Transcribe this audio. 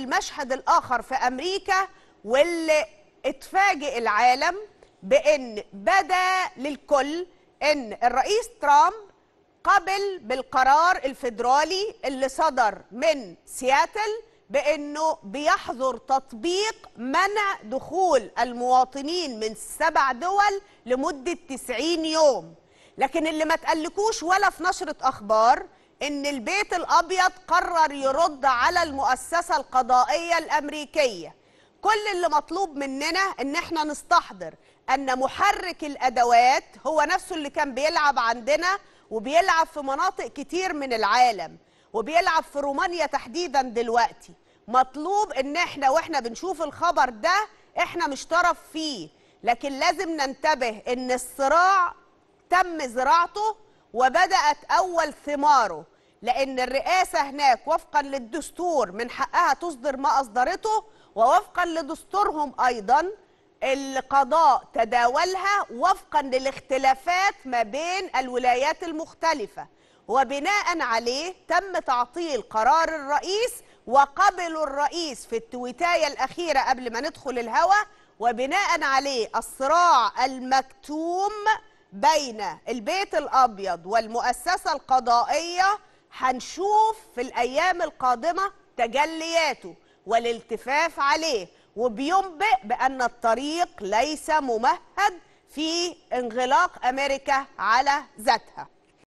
المشهد الآخر في أمريكا واللي اتفاجئ العالم بأن بدا للكل أن الرئيس ترامب قبل بالقرار الفيدرالي اللي صدر من سياتل بأنه بيحظر تطبيق منع دخول المواطنين من سبع دول لمدة 90 يوم لكن اللي ما تقلكوش ولا في نشرة أخبار ان البيت الابيض قرر يرد على المؤسسه القضائيه الامريكيه كل اللي مطلوب مننا ان احنا نستحضر ان محرك الادوات هو نفسه اللي كان بيلعب عندنا وبيلعب في مناطق كتير من العالم وبيلعب في رومانيا تحديدا دلوقتي مطلوب ان احنا واحنا بنشوف الخبر ده احنا مش طرف فيه لكن لازم ننتبه ان الصراع تم زراعته وبدأت أول ثماره لأن الرئاسة هناك وفقا للدستور من حقها تصدر ما أصدرته ووفقا لدستورهم أيضا القضاء تداولها وفقا للاختلافات ما بين الولايات المختلفة وبناء عليه تم تعطيل قرار الرئيس وقبل الرئيس في التويتاية الأخيرة قبل ما ندخل الهوى وبناء عليه الصراع المكتوم بين البيت الابيض والمؤسسه القضائيه هنشوف في الايام القادمه تجلياته والالتفاف عليه وبينبئ بان الطريق ليس ممهد في انغلاق امريكا على ذاتها